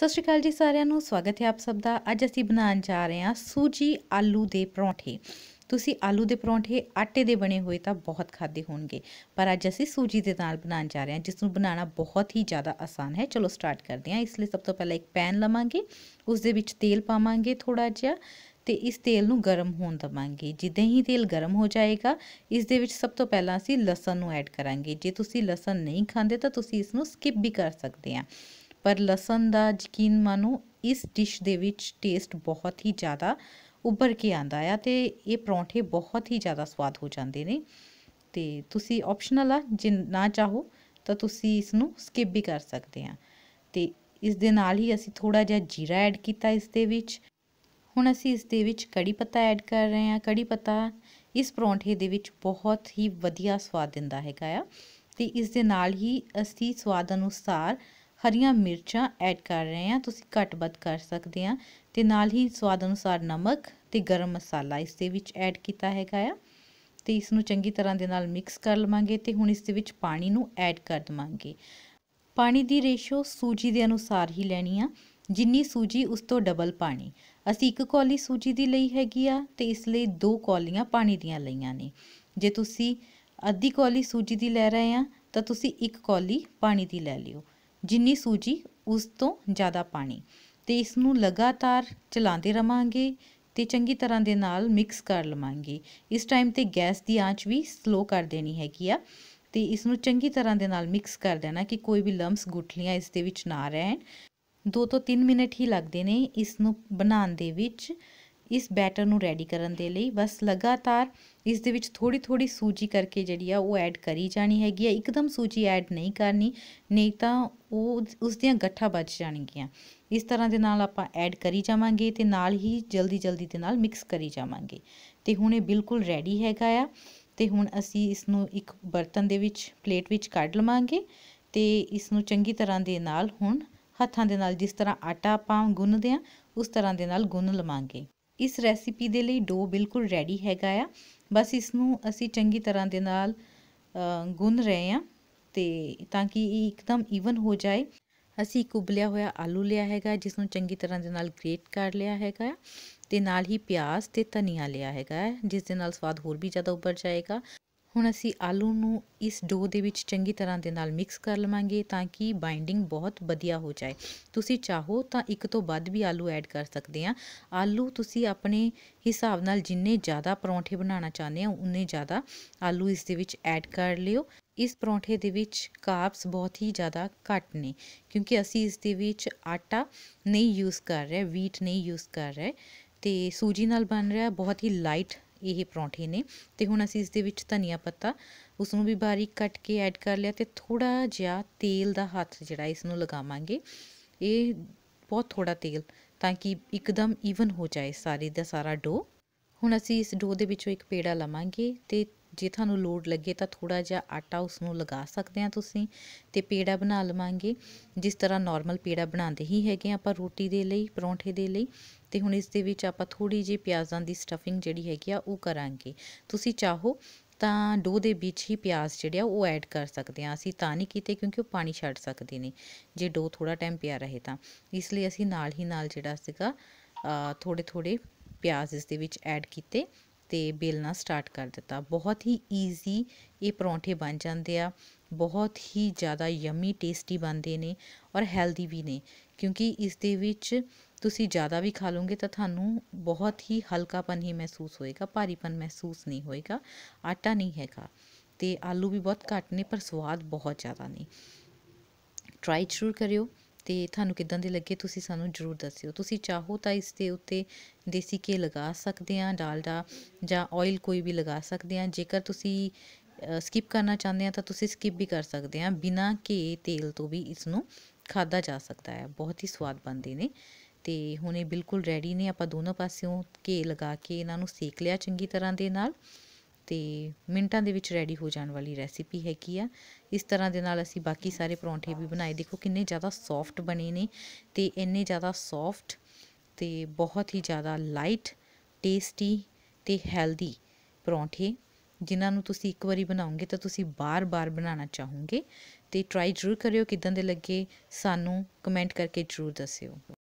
ਸਤਿ ਸ਼੍ਰੀ ਅਕਾਲ ਜੀ ਸਾਰਿਆਂ ਨੂੰ ਸਵਾਗਤ ਹੈ ਆਪ ਸਭ ਦਾ ਅੱਜ ਅਸੀਂ ਬਣਾਉਣ ਜਾ ਰਹੇ ਹਾਂ ਸੂਜੀ ਆਲੂ ਦੇ ਪਰੌਂਠੇ ਤੁਸੀਂ ਆਲੂ ਦੇ ਪਰੌਂਠੇ ਆਟੇ ਦੇ ਬਣੇ ਹੋਏ ਤਾਂ ਬਹੁਤ ਖਾਦੇ ਹੋਣਗੇ ਪਰ ਅੱਜ ਅਸੀਂ ਸੂਜੀ ਦੇ ਨਾਲ ਬਣਾਉਣ ਜਾ ਰਹੇ ਹਾਂ ਜਿਸ ਨੂੰ ਬਣਾਉਣਾ ਬਹੁਤ ਹੀ ਜ਼ਿਆਦਾ ਆਸਾਨ ਹੈ ਚਲੋ ਸਟਾਰਟ ਕਰਦੇ ਹਾਂ ਇਸ ਲਈ ਸਭ ਤੋਂ ਪਹਿਲਾਂ ਇੱਕ ਪੈਨ ਲਵਾਂਗੇ ਉਸ ਦੇ ਵਿੱਚ ਤੇਲ ਪਾਵਾਂਗੇ ਥੋੜਾ ਜਿਹਾ ਤੇ ਇਸ ਤੇਲ ਨੂੰ ਗਰਮ ਹੋਣ ਦਵਾਂਗੇ ਜਿੱਦਾਂ ਹੀ ਤੇਲ ਗਰਮ ਹੋ ਜਾਏਗਾ ਇਸ ਦੇ ਵਿੱਚ ਸਭ ਤੋਂ ਪਹਿਲਾਂ ਅਸੀਂ ਲਸਣ ਨੂੰ ਐਡ ਕਰਾਂਗੇ ਜੇ ਤੁਸੀਂ ਲਸਣ ਨਹੀਂ ਖਾਂਦੇ ਤਾਂ ਤੁਸੀਂ ਇਸ ਨੂੰ ਸਕਿਪ ਵੀ ਕਰ ਸਕਦੇ ਆ ਪਰ ਲਸਣ ਦਾ ਯਕੀਨ ਮਾਨੋ ਇਸ ਡਿਸ਼ ਦੇ ਵਿੱਚ ਟੇਸਟ ਬਹੁਤ ਹੀ ਜ਼ਿਆਦਾ ਉੱਭਰ ਕੇ ਆਂਦਾ ਆ ਤੇ ਇਹ ਪਰੌਂਠੇ ਬਹੁਤ ਹੀ ਜ਼ਿਆਦਾ ਸਵਾਦ ਹੋ ਜਾਂਦੇ ਨੇ ਤੇ ਤੁਸੀਂ ਆਪਸ਼ਨਲ ਆ ਜੇ ਨਾ ਚਾਹੋ ਤਾਂ ਤੁਸੀਂ ਇਸ ਨੂੰ ਸਕਿਪ ਵੀ ਕਰ ਸਕਦੇ ਆ ਤੇ ਇਸ ਦੇ ਨਾਲ ਹੀ ਅਸੀਂ ਥੋੜਾ ਜਿਹਾ ਜੀਰਾ ਐਡ ਕੀਤਾ ਇਸ ਦੇ ਵਿੱਚ ਹੁਣ ਅਸੀਂ ਇਸ ਦੇ ਵਿੱਚ ਕੜੀ ਪੱਤਾ ਐਡ ਕਰ ਰਹੇ ਆ ਕੜੀ ਪੱਤਾ ਇਸ ਪਰੌਂਠੇ ਦੇ ਵਿੱਚ ਬਹੁਤ ਹੀ ਵਧੀਆ ਸਵਾਦ ਦਿੰਦਾ ਹੈਗਾ ਆ ਤੇ ਇਸ ਦੇ ਨਾਲ ਹੀ ਅਸੀਂ ਸਵਾਦ ਅਨੁਸਾਰ ਹਰੀਆਂ ਮਿਰਚਾਂ ਐਡ ਕਰ ਰਹੇ ਹਾਂ ਤੁਸੀਂ ਘੱਟ ਵੱਧ ਕਰ ਸਕਦੇ ਆ ਤੇ ਨਾਲ ਹੀ ਸਵਾਦ ਅਨੁਸਾਰ ਨਮਕ ਤੇ ਗਰਮ ਮਸਾਲਾ ਇਸ ਦੇ ਵਿੱਚ ਐਡ ਕੀਤਾ ਹੈਗਾ ਆ ਤੇ ਇਸ ਨੂੰ ਚੰਗੀ ਤਰ੍ਹਾਂ ਦੇ ਨਾਲ ਮਿਕਸ ਕਰ ਲਵਾਂਗੇ ਤੇ ਹੁਣ ਇਸ ਦੇ ਵਿੱਚ ਪਾਣੀ ਨੂੰ ਐਡ ਕਰ ਦਵਾਂਗੇ ਪਾਣੀ ਦੀ ਰੇਸ਼ੋ ਸੂਜੀ ਦੇ ਅਨੁਸਾਰ ਹੀ ਲੈਣੀ ਆ ਜਿੰਨੀ ਸੂਜੀ ਉਸ ਤੋਂ ਡਬਲ ਪਾਣੀ ਅਸੀਂ ਇੱਕ ਕੌਲੀ ਸੂਜੀ ਦੀ ਲਈ ਹੈਗੀ ਆ ਤੇ ਇਸ ਲਈ ਦੋ ਕੌਲੀਆਂ ਪਾਣੀ ਦੀਆਂ ਲਈਆਂ ਨੇ ਜੇ ਤੁਸੀਂ ਅੱਧੀ ਕੌਲੀ ਸੂਜੀ ਦੀ ਲੈ ਰਹੇ ਆ ਤਾਂ ਤੁਸੀਂ ਇੱਕ ਕੌਲੀ ਪਾਣੀ ਦੀ ਲੈ ਲਿਓ ਜਿੰਨੀ ਸੂਜੀ ਉਸ ਤੋਂ ਜ਼ਿਆਦਾ ਪਾਣੀ ਤੇ ਇਸ ਨੂੰ ਲਗਾਤਾਰ ਚਲਾਉਂਦੇ ਰਵਾਂਗੇ ਤੇ ਚੰਗੀ ਤਰ੍ਹਾਂ ਦੇ ਨਾਲ ਮਿਕਸ ਕਰ ਲਵਾਂਗੇ ਇਸ ਟਾਈਮ ਤੇ ਗੈਸ ਦੀ ਆਂਚ ਵੀ ਸਲੋ ਕਰ ਦੇਣੀ ਹੈਗੀ ਆ ਤੇ ਇਸ ਨੂੰ ਚੰਗੀ ਤਰ੍ਹਾਂ ਦੇ ਨਾਲ ਮਿਕਸ ਕਰ ਦੇਣਾ ਕਿ ਕੋਈ ਵੀ ਲੰਪਸ ਗੁੱਠਲੀਆਂ ਇਸ ਦੇ ਵਿੱਚ ਨਾ ਰਹਿਣ 2 ਤੋਂ 3 ਮਿੰਟ ਹੀ ਲੱਗਦੇ ਨੇ ਇਸ ਨੂੰ ਬਣਾਉਣ ਦੇ ਵਿੱਚ ਇਸ ਬੈਟਰ ਨੂੰ ਰੈਡੀ ਕਰਨ ਦੇ ਲਈ ਬਸ ਲਗਾਤਾਰ ਇਸ ਦੇ ਵਿੱਚ ਥੋੜੀ ਥੋੜੀ ਸੂਜੀ ਕਰਕੇ ਜਿਹੜੀ ਆ ਉਹ ਐਡ ਕਰੀ ਜਾਣੀ ਹੈਗੀ ਆ ਇੱਕਦਮ ਸੂਜੀ ਐਡ ਨਹੀਂ ਕਰਨੀ ਨਹੀਂ ਤਾਂ ਉਹ ਉਸ ਦੀਆਂ ਗੱਠਾਂ ਬਚ ਜਾਣਗੀਆਂ ਇਸ ਤਰ੍ਹਾਂ ਦੇ ਨਾਲ ਆਪਾਂ ਐਡ ਕਰੀ ਜਾਵਾਂਗੇ ਤੇ ਨਾਲ ਹੀ ਜਲਦੀ ਜਲਦੀ ਦੇ ਨਾਲ ਮਿਕਸ ਕਰੀ ਜਾਵਾਂਗੇ ਤੇ ਹੁਣ ਇਹ ਬਿਲਕੁਲ ਰੈਡੀ ਹੈਗਾ ਆ ਤੇ ਹੁਣ ਅਸੀਂ ਇਸ ਨੂੰ ਇੱਕ ਬਰਤਨ ਦੇ ਵਿੱਚ ਪਲੇਟ ਵਿੱਚ ਕੱਢ ਲਵਾਂਗੇ ਤੇ ਇਸ ਨੂੰ ਚੰਗੀ ਤਰ੍ਹਾਂ ਦੇ ਨਾਲ ਹੁਣ ਹੱਥਾਂ ਦੇ ਨਾਲ ਜਿਸ ਤਰ੍ਹਾਂ ਆਟਾ ਆਪਾਂ ਗੁੰਨਦੇ ਆ ਉਸ ਤਰ੍ਹਾਂ ਦੇ ਨਾਲ ਗੁੰਨ ਲਵਾਂਗੇ ਇਸ ਰੈਸਿਪੀ ਦੇ ਲਈ ਡੋ ਬਿਲਕੁਲ ਰੈਡੀ ਹੈਗਾ ਆ ਬਸ ਇਸ ਨੂੰ ਅਸੀਂ ਚੰਗੀ ਤਰ੍ਹਾਂ ਦੇ ਨਾਲ ਗੁੰਨ ਰਹੇ ਆ ਤੇ ਤਾਂ ਕਿ ਇਹ ਇੱਕਦਮ ਈਵਨ ਹੋ ਜਾਏ ਅਸੀਂ ਕੁਬਲਿਆ ਹੋਇਆ ਆਲੂ ਲਿਆ ਹੈਗਾ ਜਿਸ ਨੂੰ ਚੰਗੀ ਤਰ੍ਹਾਂ ਦੇ ਨਾਲ ਗ੍ਰੇਟ ਕਰ ਲਿਆ ਹੈਗਾ ਤੇ ਨਾਲ ਹੀ ਪਿਆਜ਼ ਤੇ ਧਨੀਆ ਲਿਆ ਹੈਗਾ ਜਿਸ ਦੇ ਨਾਲ ਸਵਾਦ ਹੋਰ ਵੀ ਜ਼ਿਆਦਾ ਉੱਪਰ ਜਾਏਗਾ ਹੁਣ ਅਸੀਂ ਆਲੂ ਨੂੰ ਇਸ ਡੋ ਦੇ ਵਿੱਚ ਚੰਗੀ ਤਰ੍ਹਾਂ ਦੇ ਨਾਲ ਮਿਕਸ ਕਰ ਲਵਾਂਗੇ ਤਾਂ ਕਿ ਬਾਈਂਡਿੰਗ ਬਹੁਤ ਵਧੀਆ ਹੋ ਜਾਏ ਤੁਸੀਂ ਚਾਹੋ ਤਾਂ ਇੱਕ ਤੋਂ ਵੱਧ ਵੀ ਆਲੂ ਐਡ ਕਰ ਸਕਦੇ ਆ ਆਲੂ ਤੁਸੀਂ ਆਪਣੇ ਹਿਸਾਬ ਨਾਲ ਜਿੰਨੇ ਜ਼ਿਆਦਾ ਪਰੌਂਠੇ ਬਣਾਉਣਾ ਚਾਹੁੰਦੇ ਆ ਉਨੇ ਜ਼ਿਆਦਾ ਆਲੂ ਇਸ ਦੇ ਵਿੱਚ ਐਡ ਕਰ ਲਿਓ ਇਸ ਪਰੌਂਠੇ ਦੇ ਵਿੱਚ ਕਾਰਬਸ ਬਹੁਤ ਹੀ ਜ਼ਿਆਦਾ ਘੱਟ ਨੇ ਕਿਉਂਕਿ ਅਸੀਂ ਇਸ ਦੇ ਵਿੱਚ ਆਟਾ ਨਹੀਂ ਯੂਜ਼ ਕਰ ਰਹੇ ਵੀਟ ਨਹੀਂ ਯੂਜ਼ ਕਰ ਰਹੇ ਤੇ ਸੂਜੀ ਨਾਲ ਬਣ ਰਿਹਾ ਬਹੁਤ ਹੀ ਲਾਈਟ ਇਹ ਪਰੌਂਠੇ ਨੇ ਤੇ ਹੁਣ ਅਸੀਂ ਇਸ ਦੇ ਵਿੱਚ ਧਨੀਆ ਪੱਤਾ ਉਸ ਨੂੰ ਵੀ ਬਾਰੀਕ ਕੱਟ ਕੇ ਐਡ ਕਰ ਲਿਆ ਤੇ ਥੋੜਾ ਜਿਹਾ ਤੇਲ ਦਾ ਹੱਥ ਜਿਹੜਾ ਇਸ ਨੂੰ ਲਗਾਵਾਂਗੇ ਇਹ ਬਹੁਤ ਥੋੜਾ ਤੇਲ ਤਾਂ ਕਿ ਇੱਕਦਮ ਈਵਨ ਹੋ ਜਾਏ ਸਾਰੀ ਦਾ ਸਾਰਾ ਡੋ ਹੁਣ ਅਸੀਂ ਇਸ ਡੋ ਦੇ ਵਿੱਚੋਂ ਇੱਕ ਪੇੜਾ ਲਵਾਂਗੇ ਤੇ ਜੇ ਤੁਹਾਨੂੰ ਲੋੜ ਲੱਗੇ ਤਾਂ ਥੋੜਾ ਜਿਹਾ ਆਟਾ ਉਸ ਨੂੰ ਲਗਾ ਸਕਦੇ ਆ ਤੁਸੀਂ ਤੇ ਪੇੜਾ ਬਣਾ ਲਵਾਂਗੇ ਜਿਸ ਤਰ੍ਹਾਂ ਨਾਰਮਲ ਪੇੜਾ ਬਣਾਉਂਦੇ ਹੀ ਹੈਗੇ ਆਪਾਂ ਰੋਟੀ ਦੇ ਲਈ ਪਰੌਂਠੇ ਦੇ ਲਈ ਤੇ ਹੁਣ ਇਸ ਦੇ ਵਿੱਚ ਆਪਾਂ ਥੋੜੀ ਜਿਹੀ ਪਿਆਜ਼ਾਂ ਦੀ ਸਟਫਿੰਗ ਜਿਹੜੀ ਹੈਗੀ ਆ ਉਹ ਕਰਾਂਗੇ ਤੁਸੀਂ ਚਾਹੋ ਤਾਂ ਡੋ ਦੇ ਵਿੱਚ ਹੀ ਪਿਆਜ਼ ਜਿਹੜਿਆ ਉਹ ਐਡ ਕਰ ਸਕਦੇ ਆ ਅਸੀਂ ਤਾਂ ਨਹੀਂ ਕੀਤੇ ਕਿਉਂਕਿ ਉਹ ਪਾਣੀ ਛੱਡ ਸਕਦੇ ਨੇ ਜੇ ਡੋ ਥੋੜਾ ਟਾਈਮ ਪਿਆ ਰਹੇ ਤਾਂ ਇਸ ਲਈ ਅਸੀਂ ਨਾਲ ਹੀ ਨਾਲ ਜਿਹੜਾ ਸੀਗਾ ਥੋੜੇ ਥੋੜੇ ਪਿਆਜ਼ ਇਸ ਦੇ ਵਿੱਚ ਐਡ ਕੀਤੇ ਤੇ ਬੇਲਣਾ ਸਟਾਰਟ ਕਰ ਦਿੱਤਾ ਬਹੁਤ ਹੀ ਈਜ਼ੀ ਇਹ ਪਰੌਂਠੇ ਬਣ ਜਾਂਦੇ ਆ ਬਹੁਤ ਹੀ ਜ਼ਿਆਦਾ ਯਮੀ ਟੇਸਟੀ ਬਣਦੇ ਨੇ ਔਰ ਹੈਲਦੀ ਵੀ ਨੇ ਕਿਉਂਕਿ ਇਸ ਦੇ ਵਿੱਚ ਤੁਸੀਂ ਜ਼ਿਆਦਾ ਵੀ ਖਾ ਲੋਗੇ ਤਾਂ ਤੁਹਾਨੂੰ ਬਹੁਤ ਹੀ ਹਲਕਾਪਨ ਹੀ ਮਹਿਸੂਸ ਹੋਏਗਾ ਭਾਰੀਪਨ ਮਹਿਸੂਸ ਨਹੀਂ ਹੋਏਗਾ ਆਟਾ ਨਹੀਂ ਹੈਗਾ ਤੇ ਆਲੂ ਵੀ ਬਹੁਤ ਘੱਟ ਨੇ ਪਰ ਸਵਾਦ ਬਹੁਤ ਜ਼ਿਆਦਾ ਨੇ ਟਰਾਈ ਜ਼ਰੂਰ ਕਰਿਓ ਤੇ ਤੁਹਾਨੂੰ ਕਿਦਾਂ ਦੇ ਲੱਗੇ ਤੁਸੀਂ ਸਾਨੂੰ ਜਰੂਰ ਦੱਸਿਓ ਤੁਸੀਂ ਚਾਹੋ ਤਾਂ ਇਸ ਦੇ ਉੱਤੇ ਦੇਸੀ ਘੇ ਲਗਾ ਸਕਦੇ ਆ ਡਾਲਡਾ ਜਾਂ ਆਇਲ ਕੋਈ ਵੀ ਲਗਾ ਸਕਦੇ ਆ ਜੇਕਰ ਤੁਸੀਂ ਸਕਿਪ ਕਰਨਾ ਚਾਹੁੰਦੇ ਆ ਤਾਂ ਤੁਸੀਂ ਸਕਿਪ ਵੀ ਕਰ ਸਕਦੇ ਆ ਬਿਨਾਂ ਘੇ ਤੇਲ ਤੋਂ ਵੀ ਇਸ ਨੂੰ ਖਾਦਾ ਜਾ ਸਕਦਾ ਹੈ ਬਹੁਤ ਹੀ ਸਵਾਦ ਬਣਦੇ ਨੇ ਤੇ ਹੁਣ ਇਹ ਬਿਲਕੁਲ ਰੈਡੀ ਨੇ ਆਪਾਂ ਦੋਨੋਂ ਪਾਸਿਓਂ ਘੇ ਲਗਾ ਕੇ ਇਹਨਾਂ ਨੂੰ ਸੇਕ ਲਿਆ ਚੰਗੀ ਤਰ੍ਹਾਂ ਦੇ ਨਾਲ ਤੇ ਮਿੰਟਾਂ ਦੇ ਵਿੱਚ ਰੈਡੀ ਹੋ ਜਾਣ ਵਾਲੀ ਰੈਸਿਪੀ ਹੈਗੀ ਆ ਇਸ ਤਰ੍ਹਾਂ ਦੇ ਨਾਲ ਅਸੀਂ ਬਾਕੀ ਸਾਰੇ ਪਰੌਂਠੇ ਵੀ ਬਣਾਏ ਦੇਖੋ ਕਿੰਨੇ ਜ਼ਿਆਦਾ ਸੌਫਟ ਬਣੇ ਨੇ ਤੇ ਇੰਨੇ ਜ਼ਿਆਦਾ ਸੌਫਟ ਤੇ ਬਹੁਤ ਹੀ ਜ਼ਿਆਦਾ ਲਾਈਟ ਟੇਸਟੀ ਤੇ ਹੈਲਦੀ ਪਰੌਂਠੇ ਜਿਨ੍ਹਾਂ ਨੂੰ ਤੁਸੀਂ ਇੱਕ ਵਾਰੀ ਬਣਾਉਂਗੇ ਤਾਂ ਤੁਸੀਂ ਬਾਰ-ਬਾਰ ਬਣਾਉਣਾ ਚਾਹੋਗੇ ਤੇ ਟਰਾਈ ਜ਼ਰੂਰ ਕਰਿਓ ਕਿਦਾਂ ਦੇ ਲੱਗੇ ਸਾਨੂੰ ਕਮੈਂਟ ਕਰਕੇ ਜ਼ਰੂਰ ਦੱਸਿਓ